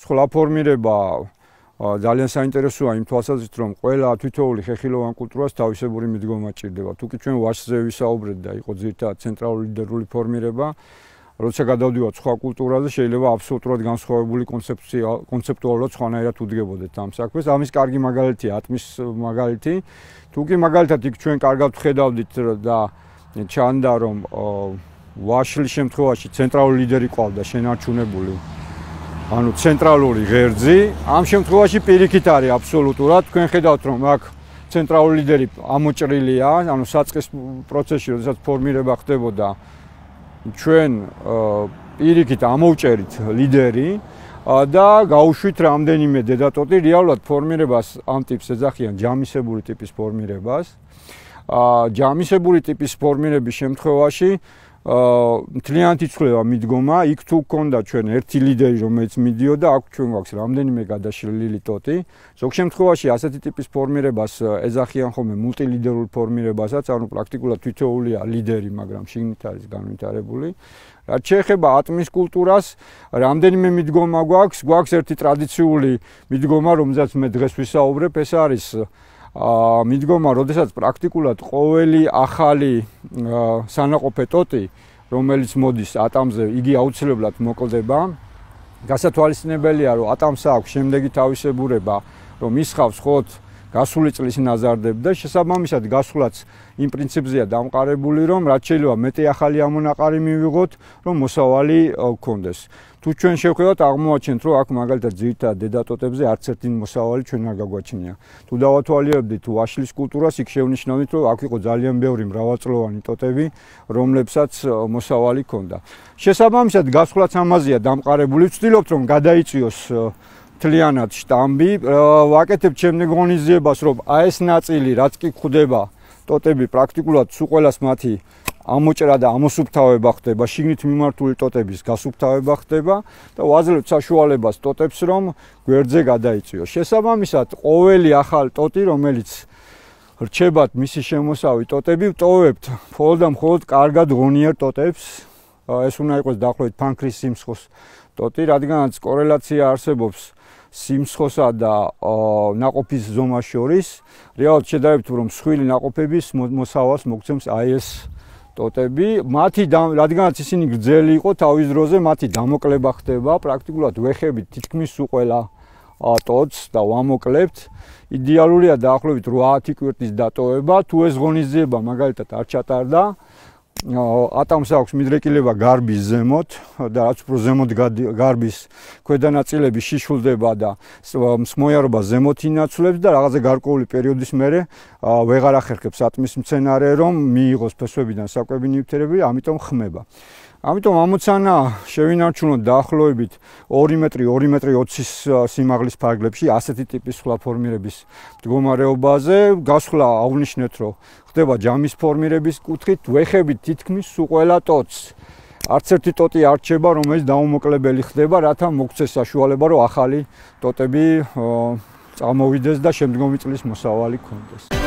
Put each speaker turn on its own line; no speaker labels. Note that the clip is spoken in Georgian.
სხვა ფორმირება ძალიან საინტერესოა იმ თვალსაზრისით რომ ყველა თვითოული ხეხილოვან კულტურას თავისებური მიდგომა ჭირდება თუკი ჩვენ ვაშზე ვისაუბრეთ და იყო ძირთად ცენტრალური ლიდერული ფორმირება როცა გადავდივართ სხვა კულტურაზე შეიძლება აბსოლუტურად განსხვავებული კონცეფცია კონცეპტუალურად სხვანაირად უდგებოდეთ ამ საქმეს ამის კარგი მაგალითია ატმის მაგალითი თუკი მაგალითად იქ ჩვენ კარგად ვხედავდით და ჩანდა რომ ვაშლის შემთხვევაში ცენტრალური ლიდერი ყავდა შენარჩუნებული ანუ ცენტრალური ღერძი. ამ შემთხვევაში პირიქით არის აბსოლუტურად. თქვენ ხედავთ, რომ აქ ცენტრალური ლიდერი ამოჭრილია, ანუ საწყის პროცესში, როდესაც ფორმირება ხდებოდა, ჩვენ პირიქით ამოვჭერით ლიდერი და გავუშვით რამდენიმე დედატოტი, რეალურად ფორმირებას ამ ტიპს ეძახიან ჯამისებული ტიპის ფორმირებას. ჯამისებური ტიპის ფორმირების შემთხვევაში აა თლიანთი ცხლება მიდგომა იქ თუ ქონდა ჩვენ ერთი ლიდერი რომელიც მიდიოდა აქ ჩვენ გვაქვს რამდენიმე გადაშლილი ტოტი ზოგ შემთხვევაში ასეთი ტიპის ფორმირებას ეძახიან ხოლმე მულტილიდერულ ფორმირებასაც ანუ პრაქტიკულად თითოეულია ლიდერი მაგრამ შიგნით არის განვითარებული რა შეეხება ატმის კულტურას რამდენიმე მიდგომა გვაქვს გვაქვს ერთი ტრადიციული მიდგომა რომელსაც მე დღეს ვისაუბრებ ეს არის აა მიდგომა, როდესაც პრაქტიკულად ყოველი ახალი სანაყოფე ტოტი, რომელიც მოდის ატამზე, იგი აუცილებლად მოკლდება. გასათვალისწინებელია, რომ ატამსა აქვს შემდეგი თავისებურება, რომ ისხავს ხოთ გასული წლის ნაზარდებ და შესაბამისად გასულაც იმ პრინციპზეა დამყარებული, რომ რაც შეიძლება მეტი ახალი ამონაყარი მივიღოთ, რომ მოსავალი გქონდეს. თუ ჩვენ შევხედოთ, აღმოაჩენთ, რომ აქ მაგალითად ძირთა დედატოტებზე არც ერთი მოსავალი ჩვენ არ გაგვაჩნია. თუ დავათვალიერებდით ვაშლის კულტურას, იქ შევნიშნავით, რომ აქ იყო ძალიან ბევრი მრავალწლოვანი ტოტები, რომლებსაც მოსავალი ჰქონდა. შესაბამისად გასულაც ამაზია დამყარებული, ვწtildeობთ, რომ გადაიწიოს მთლიანად შტამბი. ვაკეთებ ჩემს გონიზებას, რომ აი ეს ნაწილი, რაც კი ხვდება, ტოტები პრაქტიკულად სულ ყოველას მათი ამოჭრა და ამოსუფთავება ხდება, შიგნით მიმართული ტოტების გასუფთავება ხდება და ვაძლევთ საშუალებას ტოტებს, რომ გვერდზე გადაიწიოს. შესაბამისად, ყოველი ახალ ტოტი, რომელიც რჩებათ მისი შემოსავი ტოტები, ვტოვებთ მხოლოდ და მხოლოდ კარგად ღონიერ ტოტებს. ეს უნდა იყოს დაახლოებით ფანქრის სიმსხოს ტოტი, რადგანაც კორელაცია არსებობს სიმსხოსა და ნაყოფის ზომას შორის, რეალურად შედარებით რომ სხვილი ნაყოფების მოსავალს მოგცემს IS ტოტები, მათი რადგანაც ისინი გრძელი იყო თავის დროზე, მათი დამოკლება ხდება პრაქტიკულად ვეხებით თითქმის უყველა ა ტოტს და ვამოკლებთ. იდეალურია დაახლოებით 8 კვირტის დატოვება, თუ ეს ღონისძიება მაგალითად არ ჩატარდა, ატომს აქვს მიდრეკილება გარბის ზემოთ და რაც უფრო ზემოთ გარბის ქვედანაწილები შიშულდება და მსმოიარობა ზემოთ ინაცვლებს და რაღაცა გარკვეული პერიოდის მერე ვეღარ ახერხებს ატმის მცენარე რომ მიიღოს ფესვებიდან საკვები ნივთიერები, ამიტომ ხმება. ამიტომ ამოცანა შევინარჩუნოთ დაახლოებით 2 მეტრი 2 მეტრი 20-ის სიმაღლის ფარგლებში ასეთი ტიპის სხვა ფორმირების მდგომარეობაზე გასვლა აღნიშნეთ რომ ხდება ჯამის ფორმირების კუთხით ვეხებით თითქმის უყველა ტოტს არც ერთი ტოტი არ ჩება რომელიც დაუმოკლებელი ხდება რათა მოგცეს საშუალება რომ ახალი ტოტები წამოვიდეს და შემდგომი წლის მოსავალი ქონდეს